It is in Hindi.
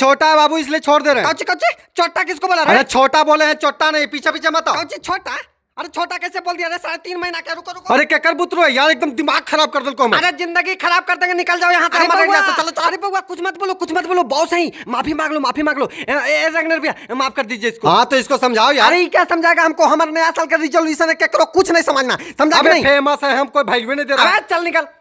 छोटा है बाबू इसलिए छोड़ दे रहे हैं कौची छोटा किसको बोला अरे छोटा बोले हैं छोटा नहीं पीछे पीछे मत कौची छोटा अरे छोटा कैसे बोल दिया साढ़े तीन महीना क्या रुको रुको अरे क्या कर बुतरो है यार एकदम दिमाग खराब कर दिल को अरे जिंदगी खराब कर देंगे निकल जाओ यहाँ से चलो तो अरे बउआ कुछ मत बोलो कुछ मत बोलो बॉस है माफी मांग लो माफी मांग लो रंगनर भैया माफ कर दीजिए इसको हाँ तो इसको समझाओ यार अरे क्या समझाएगा हमको हमारे नया साल का रिजोल्यूशन है क्या करो कुछ नहीं समझना समझा फेमस है हम कोई भाई भी नहीं दे रहा चल निकल